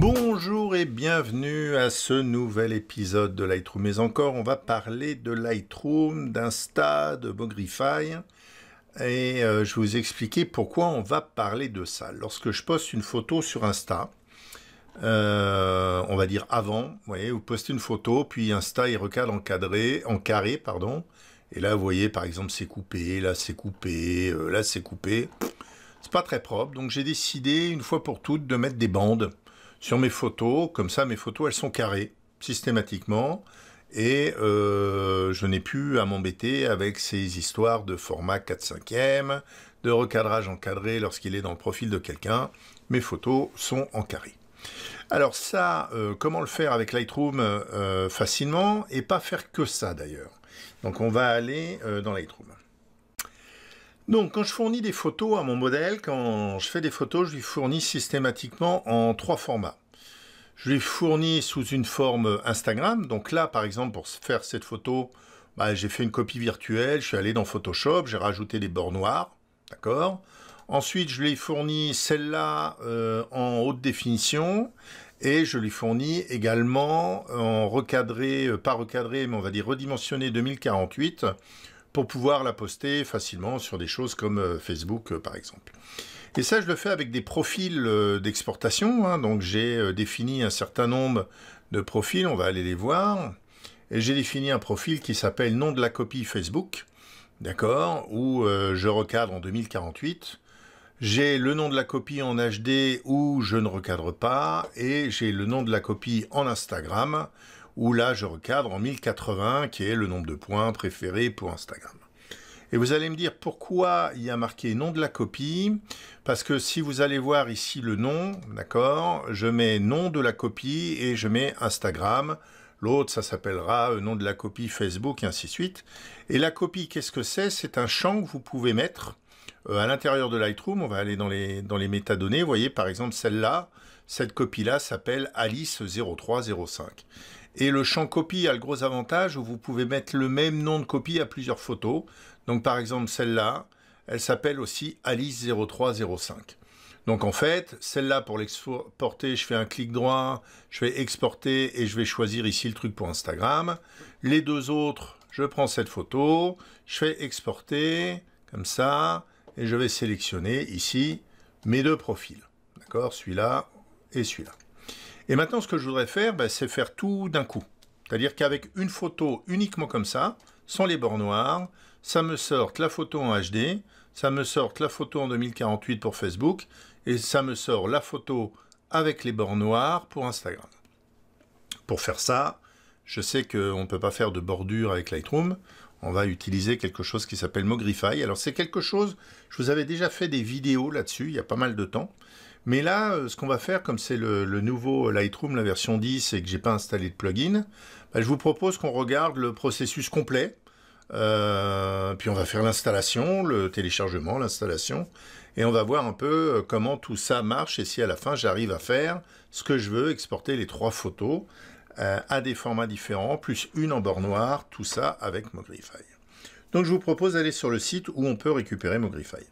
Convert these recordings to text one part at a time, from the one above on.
Bonjour et bienvenue à ce nouvel épisode de Lightroom. Mais encore, on va parler de Lightroom, d'Insta, de Bogrify. Et euh, je vais vous expliquer pourquoi on va parler de ça. Lorsque je poste une photo sur Insta, euh, on va dire avant, vous voyez, vous postez une photo, puis Insta, il recadre en, en carré, pardon. Et là, vous voyez, par exemple, c'est coupé, là, c'est coupé, euh, là, c'est coupé. C'est pas très propre, donc j'ai décidé, une fois pour toutes, de mettre des bandes sur mes photos, comme ça mes photos elles sont carrées systématiquement et euh, je n'ai plus à m'embêter avec ces histoires de format 4 5 e de recadrage encadré lorsqu'il est dans le profil de quelqu'un. Mes photos sont en carré. Alors ça, euh, comment le faire avec Lightroom euh, facilement et pas faire que ça d'ailleurs. Donc on va aller dans Lightroom. Donc quand je fournis des photos à mon modèle, quand je fais des photos, je lui fournis systématiquement en trois formats. Je lui fournis sous une forme Instagram. Donc là, par exemple, pour faire cette photo, bah, j'ai fait une copie virtuelle, je suis allé dans Photoshop, j'ai rajouté des bords noirs. D'accord Ensuite, je lui fournis celle-là euh, en haute définition et je lui fournis également en recadré, euh, pas recadré, mais on va dire redimensionné 2048 pour pouvoir la poster facilement sur des choses comme euh, Facebook euh, par exemple. Et ça, je le fais avec des profils euh, d'exportation. Hein. Donc j'ai défini un certain nombre de profils, on va aller les voir. Et j'ai défini un profil qui s'appelle nom de la copie Facebook, d'accord, où je recadre en 2048. J'ai le nom de la copie en HD où je ne recadre pas, et j'ai le nom de la copie en Instagram où là je recadre en 1080, qui est le nombre de points préféré pour Instagram. Et vous allez me dire pourquoi il y a marqué nom de la copie, parce que si vous allez voir ici le nom, d'accord, je mets nom de la copie et je mets Instagram, l'autre ça s'appellera euh, nom de la copie Facebook et ainsi de suite. Et la copie, qu'est-ce que c'est C'est un champ que vous pouvez mettre euh, à l'intérieur de Lightroom, on va aller dans les, dans les métadonnées, vous voyez par exemple celle-là, cette copie-là s'appelle Alice 0305. Et le champ copie a le gros avantage où vous pouvez mettre le même nom de copie à plusieurs photos. Donc par exemple celle-là, elle s'appelle aussi Alice 0305. Donc en fait, celle-là pour l'exporter, je fais un clic droit, je vais exporter et je vais choisir ici le truc pour Instagram. Les deux autres, je prends cette photo, je fais exporter comme ça et je vais sélectionner ici mes deux profils. D'accord Celui-là et celui-là. Et maintenant, ce que je voudrais faire, bah, c'est faire tout d'un coup. C'est-à-dire qu'avec une photo uniquement comme ça, sans les bords noirs, ça me sorte la photo en HD, ça me sort la photo en 2048 pour Facebook, et ça me sort la photo avec les bords noirs pour Instagram. Pour faire ça, je sais qu'on ne peut pas faire de bordure avec Lightroom, on va utiliser quelque chose qui s'appelle Mogrify. Alors c'est quelque chose, je vous avais déjà fait des vidéos là-dessus, il y a pas mal de temps, mais là, euh, ce qu'on va faire, comme c'est le, nouveau Lightroom, la version 10, et que je n'ai pas installé de plugin, bah, je vous propose qu'on regarde le processus complet. Euh, puis on va faire l'installation, le téléchargement, l'installation, et on va voir un peu euh, comment tout ça marche et si à la fin j'arrive à faire ce que je veux, exporter les trois photos à des formats différents, plus une en bord noir, tout ça avec Mogrify. Donc je vous propose d'aller sur le site où on peut récupérer Mogrify.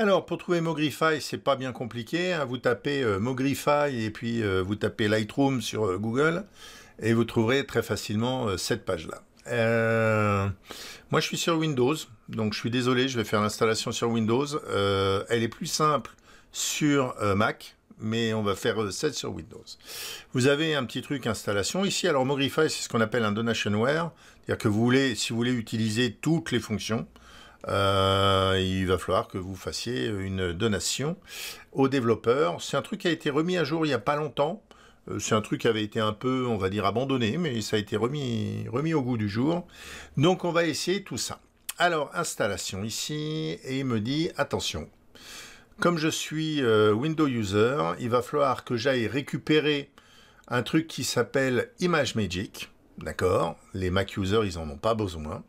Alors, pour trouver Mogrify, c'est pas bien compliqué. Hein. Vous tapez euh, Mogrify et puis euh, vous tapez Lightroom sur euh, Google et vous trouverez très facilement cette page-là. moi, je suis sur Windows, donc je suis désolé, je vais faire l'installation sur Windows. elle est plus simple sur Mac, mais on va faire celle sur Windows. Vous avez un petit truc installation ici. Alors Mogrify, c'est ce qu'on appelle un donationware, c'est-à-dire que vous voulez, si vous voulez utiliser toutes les fonctions, euh, il va falloir que vous fassiez une donation aux développeurs. C'est un truc qui a été remis à jour il n'y a pas longtemps. Euh, c'est un truc qui avait été un peu, on va dire, abandonné, mais ça a été remis, remis au goût du jour. Donc on va essayer tout ça. Alors, installation ici, et il me dit, attention, comme je suis euh, Windows User, il va falloir que j'aille récupérer un truc qui s'appelle Image Magic. D'accord Les Mac Users, ils n'en ont pas besoin.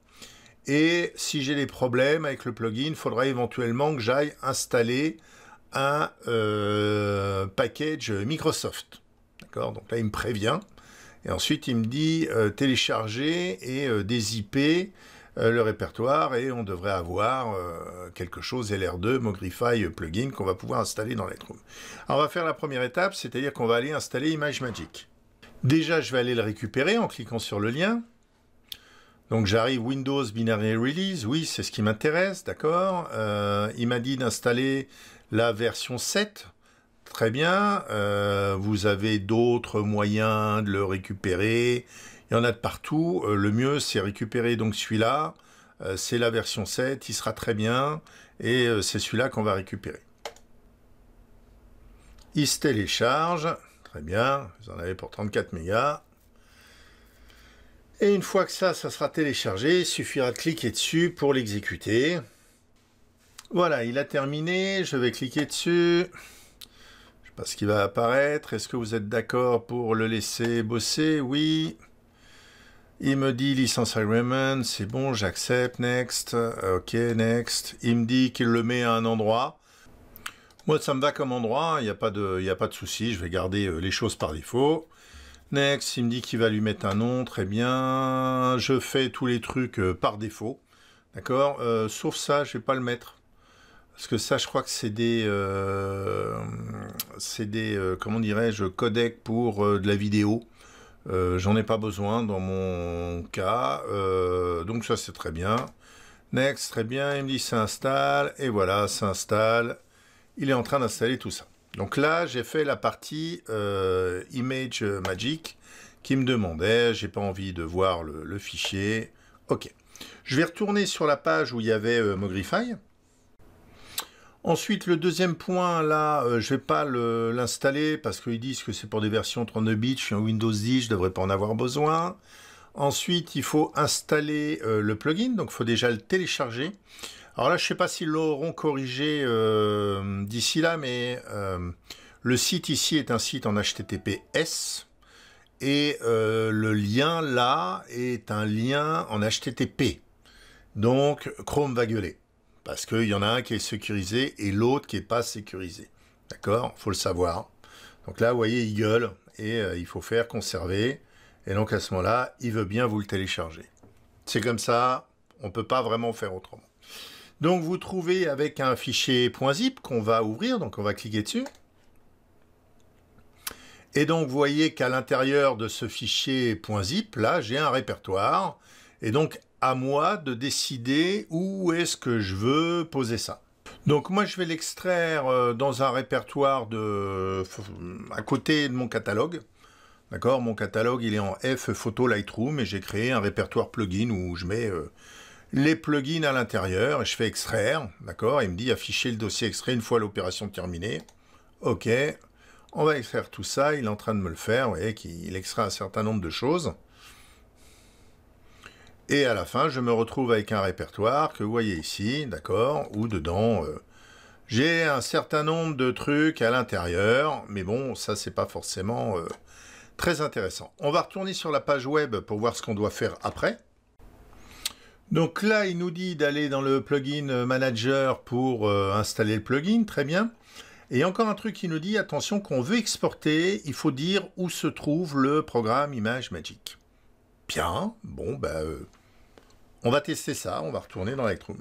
Et si j'ai des problèmes avec le plugin, il faudra éventuellement que j'aille installer un euh, package Microsoft. D'accord Donc là, il me prévient. Et ensuite, il me dit euh, télécharger et euh, dézipper le répertoire et on devrait avoir quelque chose LR2 Mogrify plugin qu'on va pouvoir installer dans Lightroom. Alors on va faire la première étape, c'est-à-dire qu'on va aller installer ImageMagick. Déjà, je vais aller le récupérer en cliquant sur le lien. Donc j'arrive Windows Binary Release, oui, c'est ce qui m'intéresse, d'accord. Euh, il m'a dit d'installer la version 7. Très bien. Euh, vous avez d'autres moyens de le récupérer. Il y en a de partout. Euh, le mieux, c'est récupérer donc celui-là. c'est la version 7, il sera très bien. Et c'est celui-là qu'on va récupérer. Il se télécharge. Très bien. Vous en avez pour 34 mégas. Et une fois que ça, ça sera téléchargé, il suffira de cliquer dessus pour l'exécuter. Voilà, il a terminé, je vais cliquer dessus. Je sais pas ce qui va apparaître. Est-ce que vous êtes d'accord pour le laisser bosser Oui. Il me dit Licence agreement, c'est bon, j'accepte, next, ok, next. Il me dit qu'il le met à un endroit. Moi, ça me va comme endroit, il n'y a a pas de souci, je vais garder euh, les choses par défaut. Next, il me dit qu'il va lui mettre un nom, très bien. Je fais tous les trucs euh, par défaut, d'accord euh, Sauf ça, je vais pas le mettre. Parce que ça, je crois que c'est des... Euh, c'est comment dirais-je, codecs pour de la vidéo. J'en ai pas besoin dans mon cas. donc ça, c'est très bien. Next, très bien. Il me dit s'installe. Et voilà, s'installe. Il est en train d'installer tout ça. Donc là, j'ai fait la partie euh, Image Magic qui me demandait, j'ai pas envie de voir le, fichier. Ok. Je vais retourner sur la page où il y avait euh, Mogrify. Ensuite, le deuxième point, là, je euh, je vais pas l'installer parce qu'ils disent que c'est pour des versions 32 bits. Je suis en Windows 10, je devrais pas en avoir besoin. Ensuite, il faut installer le plugin, donc il faut déjà le télécharger. Alors là, je ne sais pas s'ils l'auront corrigé euh, d'ici là, mais euh, le site ici est un site en HTTPS et euh, le lien là est un lien en HTTP. Donc Chrome va gueuler parce qu'il y en a un qui est sécurisé et l'autre qui n'est pas sécurisé. D'accord Il Faut le savoir. Donc là, vous voyez, il gueule et il faut faire conserver. Et donc à ce moment-là, il veut bien vous le télécharger. C'est comme ça, on ne peut pas vraiment faire autrement. Donc vous trouvez avec un fichier .zip qu'on va ouvrir, donc on va cliquer dessus. Et donc vous voyez qu'à l'intérieur de ce fichier .zip, là j'ai un répertoire. Et donc à moi de décider où est-ce que je veux poser ça. Donc moi je vais l'extraire euh, dans un répertoire de euh, à côté de mon catalogue. D'accord, mon catalogue il est en F Photo Lightroom et j'ai créé un répertoire plugin où je mets euh, les plugins à l'intérieur, et je fais extraire, d'accord Il me dit afficher le dossier extrait une fois l'opération terminée. OK, on va extraire tout ça, il est en train de me le faire, vous voyez qu'il extrait un certain nombre de choses. Et à la fin, je me retrouve avec un répertoire que vous voyez ici, d'accord Ou dedans, euh, j'ai un certain nombre de trucs à l'intérieur, mais bon, ça c'est pas forcément euh, très intéressant. On va retourner sur la page web pour voir ce qu'on doit faire après. Donc là, il nous dit d'aller dans le plugin manager pour euh, installer le plugin, très bien. Et encore un truc qui nous dit, attention, qu'on veut exporter, il faut dire où se trouve le programme Image Magic. Bien, bon, ben, on va tester ça, on va retourner dans Lightroom.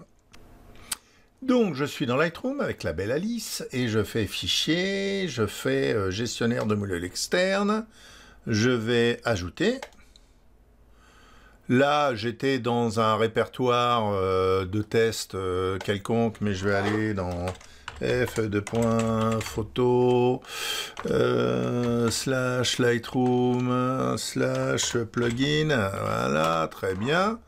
Donc je suis dans Lightroom avec la belle Alice et je fais fichier, je fais euh, gestionnaire de module externe. je vais ajouter, Là, j'étais dans un répertoire euh, de tests euh, quelconque, mais je vais aller dans f 2photo photo euh, slash Lightroom slash plugin. Voilà, très bien.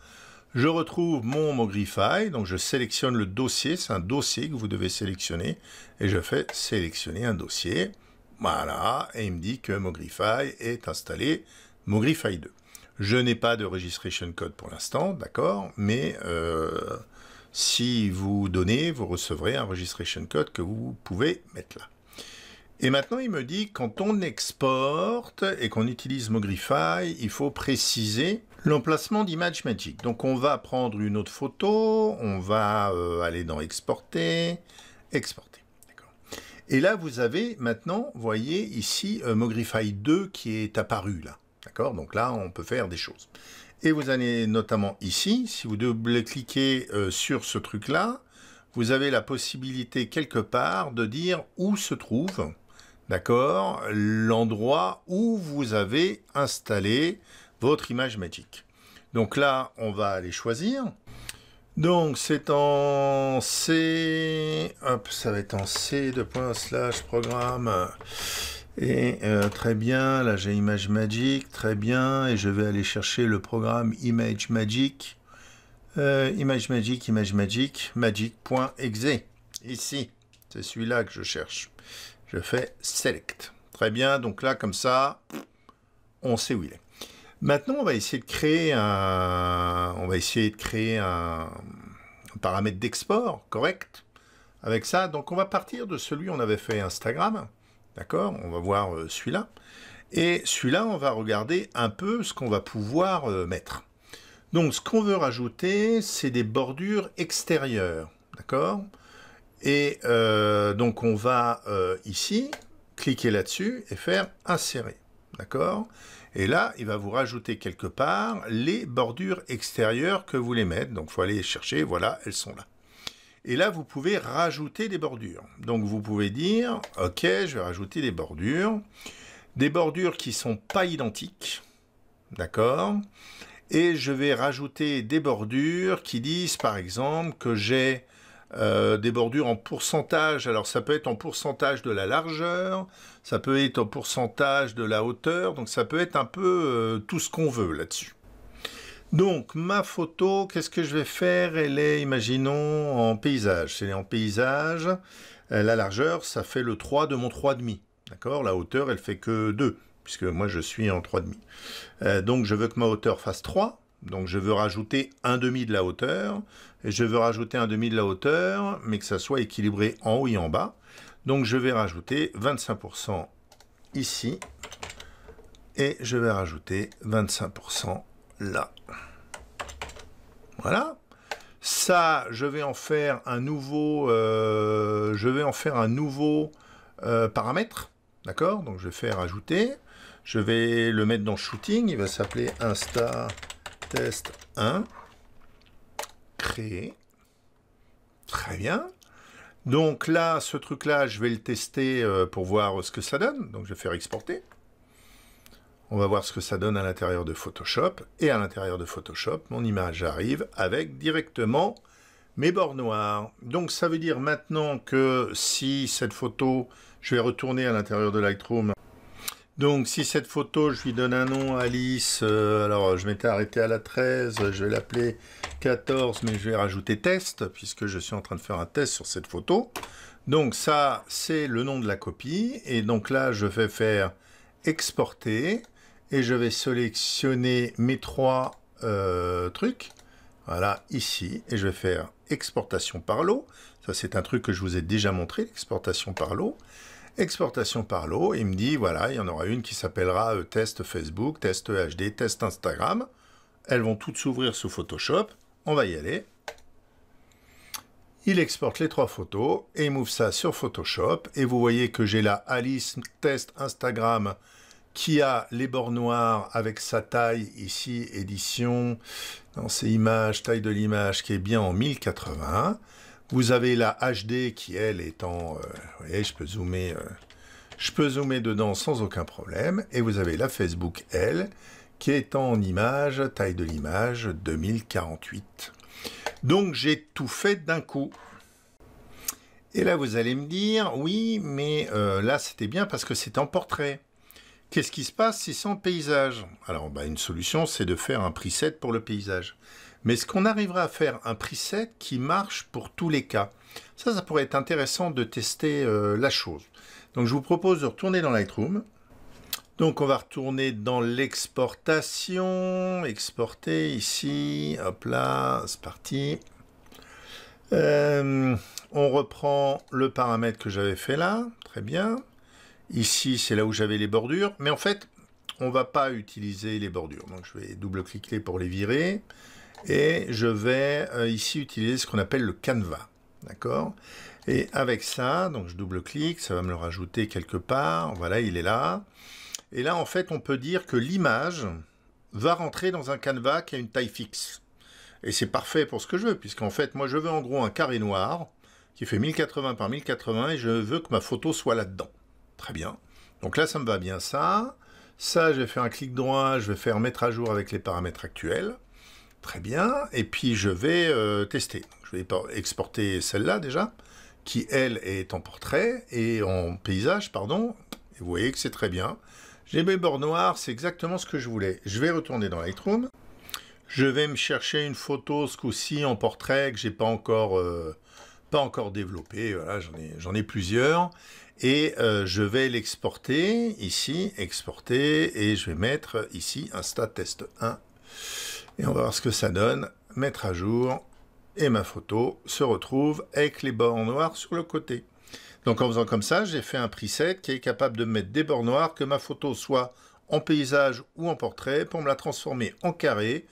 Je retrouve mon Mogrify, donc je sélectionne le dossier, c'est un dossier que vous devez sélectionner, et je fais sélectionner un dossier. Voilà, et il me dit que Mogrify est installé, Mogrify 2. Je n'ai pas de registration code pour l'instant, d'accord, mais euh, si vous donnez, vous recevrez un registration code que vous pouvez mettre là. Et maintenant, il me dit, quand on exporte et qu'on utilise Mogrify, il faut préciser l'emplacement d'Image Magic. Donc, on va prendre une autre photo, on va euh, aller dans Exporter, Exporter. Et là, vous avez maintenant, voyez ici, euh, Mogrify 2 qui est apparu là. D'accord Donc là, on peut faire des choses. Et vous allez notamment ici, si vous double-cliquez euh, sur ce truc-là, vous avez la possibilité quelque part de dire où se trouve, d'accord, l'endroit où vous avez installé votre image magique. Donc là, on va aller choisir. Donc c'est en C, hop, ça va être en C, de slash, programme. Et euh, très bien, là j'ai Image Magic, très bien, et je vais aller chercher le programme Image Magic. Euh, Image Magic, Image Magic, magic.exe. Ici, c'est celui-là que je cherche. Je fais Select. Très bien, donc là comme ça, on sait où il est. Maintenant, on va essayer de créer un, on va essayer de créer un paramètre d'export, correct Avec ça, donc on va partir de celui on avait fait Instagram. D'accord On va voir euh, celui-là. Et celui-là, on va regarder un peu ce qu'on va pouvoir euh, mettre. Donc, ce qu'on veut rajouter, c'est des bordures extérieures. D'accord Et euh, donc, on va ici, cliquer là-dessus et faire « Insérer ». D'accord Et là, il va vous rajouter quelque part les bordures extérieures que vous voulez mettre. Donc, il faut aller chercher. Voilà, elles sont là. Et là, vous pouvez rajouter des bordures. Donc vous pouvez dire, ok, je vais rajouter des bordures. Des bordures qui ne sont pas identiques. D'accord Et je vais rajouter des bordures qui disent, par exemple, que j'ai euh, des bordures en pourcentage. Alors ça peut être en pourcentage de la largeur, ça peut être en pourcentage de la hauteur. Donc ça peut être un peu euh, tout ce qu'on veut là-dessus. Donc, ma photo, qu'est-ce que je vais faire Elle est, imaginons, en paysage. C'est en paysage. Euh, la largeur, ça fait le 3 de mon 3,5. D'accord La hauteur, elle fait que 2, puisque moi, je suis en 3,5. Euh, donc, je veux que ma hauteur fasse 3. Donc, je veux rajouter un demi de la hauteur. Et je veux rajouter un demi de la hauteur, mais que ça soit équilibré en haut et en bas. Donc, je vais rajouter 25% ici. Et je vais rajouter 25% là. Voilà. Ça, je vais en faire un nouveau, euh, je vais en faire un nouveau euh, paramètre. D'accord Donc je vais faire ajouter. Je vais le mettre dans shooting. Il va s'appeler Insta test 1. Créer. Très bien. Donc là, ce truc-là, je vais le tester euh, pour voir ce que ça donne. Donc je vais faire exporter. On va voir ce que ça donne à l'intérieur de Photoshop. Et à l'intérieur de Photoshop, mon image arrive avec directement mes bords noirs. Donc ça veut dire maintenant que si cette photo, je vais retourner à l'intérieur de Lightroom. Donc si cette photo, je lui donne un nom, Alice, euh, alors je m'étais arrêté à la 13, je vais l'appeler 14, mais je vais rajouter test, puisque je suis en train de faire un test sur cette photo. Donc ça, c'est le nom de la copie, et donc là, je vais faire exporter, et je vais sélectionner mes trois euh, trucs. Voilà, ici, et je vais faire exportation par lot. Ça, c'est un truc que je vous ai déjà montré, l'exportation par lot. Exportation par lot, il me dit, voilà, il y en aura une qui s'appellera euh, test Facebook, test e HD, test Instagram. Elles vont toutes s'ouvrir sous Photoshop. On va y aller. Il exporte les trois photos et il m'ouvre ça sur Photoshop. Et vous voyez que j'ai la Alice test Instagram qui a les bords noirs avec sa taille ici, édition, dans ces images, taille de l'image qui est bien en 1080. Vous avez la HD qui, elle, est en... Euh, vous voyez, je peux zoomer... Euh, je peux zoomer dedans sans aucun problème. Et vous avez la Facebook, elle, qui est en image, taille de l'image 2048. Donc j'ai tout fait d'un coup. Et là, vous allez me dire, oui, mais euh, là, c'était bien parce que c'est en portrait. Qu'est-ce qui se passe si sans paysage Alors, bah, une solution, c'est de faire un preset pour le paysage. Mais est-ce qu'on arrivera à faire un preset qui marche pour tous les cas Ça, ça pourrait être intéressant de tester euh, la chose. Donc, je vous propose de retourner dans Lightroom. Donc, on va retourner dans l'exportation. Exporter ici. Hop là, c'est parti. Euh, on reprend le paramètre que j'avais fait là. Très bien. Ici, c'est là où j'avais les bordures, mais en fait, on ne va pas utiliser les bordures. Donc je vais double-cliquer pour les virer, et je vais euh, ici utiliser ce qu'on appelle le canevas. D'accord Et avec ça, donc je double-clique, ça va me le rajouter quelque part. Voilà, il est là. Et là, en fait, on peut dire que l'image va rentrer dans un canevas qui a une taille fixe. Et c'est parfait pour ce que je veux, puisqu'en fait, moi, je veux en gros un carré noir qui fait 1080 par 1080 et je veux que ma photo soit là-dedans. Très bien. Donc là, ça me va bien ça. Ça, je vais faire un clic droit, je vais faire mettre à jour avec les paramètres actuels. Très bien. Et puis, je vais euh, tester. je vais exporter celle-là déjà, qui, elle, est en portrait et en paysage, pardon. vous voyez que c'est très bien. J'ai mes bords noirs, c'est exactement ce que je voulais. Je vais retourner dans Lightroom. Je vais me chercher une photo ce coup-ci en portrait que j'ai pas encore euh, pas encore développé, Voilà, j'en ai, ai plusieurs et euh, je vais l'exporter ici, exporter, et je vais mettre ici un stat test 1. Et on va voir ce que ça donne. Mettre à jour, et ma photo se retrouve avec les bords noirs sur le côté. Donc en faisant comme ça, j'ai fait un preset qui est capable de mettre des bords noirs, que ma photo soit en paysage ou en portrait, pour me la transformer en carré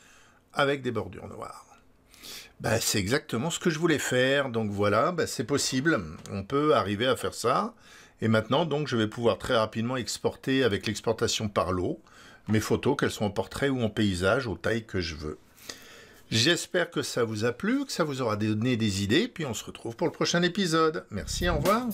avec des bordures noires. Bah, c'est exactement ce que je voulais faire, donc voilà, bah, c'est possible, on peut arriver à faire ça. Et maintenant, donc, je vais pouvoir très rapidement exporter avec l'exportation par lot mes photos, qu'elles soient en portrait ou en paysage, aux tailles que je veux. J'espère que ça vous a plu, que ça vous aura donné des idées, puis on se retrouve pour le prochain épisode. Merci, au revoir.